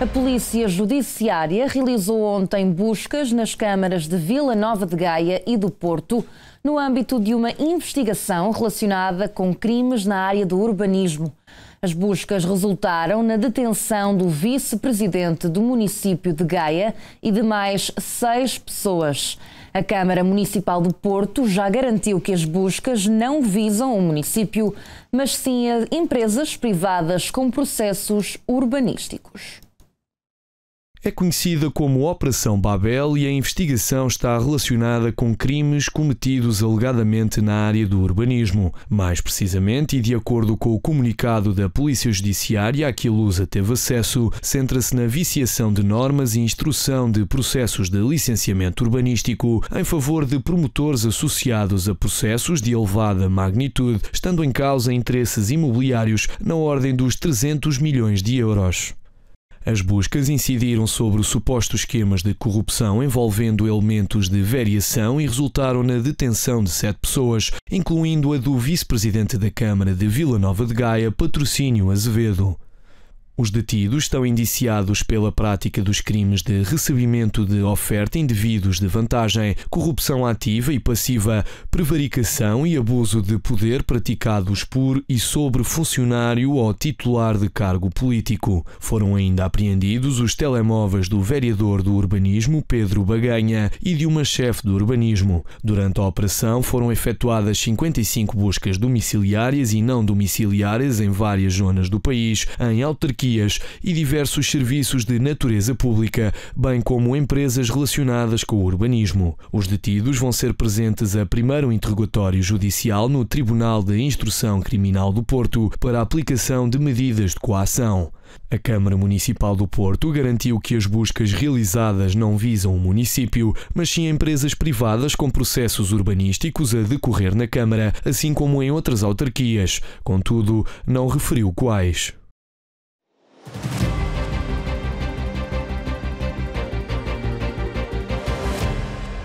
A Polícia Judiciária realizou ontem buscas nas câmaras de Vila Nova de Gaia e do Porto, no âmbito de uma investigação relacionada com crimes na área do urbanismo. As buscas resultaram na detenção do vice-presidente do município de Gaia e de mais seis pessoas. A Câmara Municipal do Porto já garantiu que as buscas não visam o município, mas sim empresas privadas com processos urbanísticos. É conhecida como Operação Babel e a investigação está relacionada com crimes cometidos alegadamente na área do urbanismo. Mais precisamente, e de acordo com o comunicado da Polícia Judiciária a que a Lusa teve acesso, centra-se na viciação de normas e instrução de processos de licenciamento urbanístico em favor de promotores associados a processos de elevada magnitude, estando em causa interesses imobiliários na ordem dos 300 milhões de euros. As buscas incidiram sobre supostos esquemas de corrupção envolvendo elementos de variação e resultaram na detenção de sete pessoas, incluindo a do vice-presidente da Câmara de Vila Nova de Gaia, Patrocínio Azevedo. Os detidos estão indiciados pela prática dos crimes de recebimento de oferta indevidos de vantagem, corrupção ativa e passiva, prevaricação e abuso de poder praticados por e sobre funcionário ou titular de cargo político. Foram ainda apreendidos os telemóveis do vereador do urbanismo, Pedro Baganha, e de uma chefe do urbanismo. Durante a operação foram efetuadas 55 buscas domiciliárias e não domiciliárias em várias zonas do país, em autarquias e diversos serviços de natureza pública, bem como empresas relacionadas com o urbanismo. Os detidos vão ser presentes a primeiro interrogatório judicial no Tribunal de Instrução Criminal do Porto para a aplicação de medidas de coação. A Câmara Municipal do Porto garantiu que as buscas realizadas não visam o município, mas sim empresas privadas com processos urbanísticos a decorrer na Câmara, assim como em outras autarquias. Contudo, não referiu quais.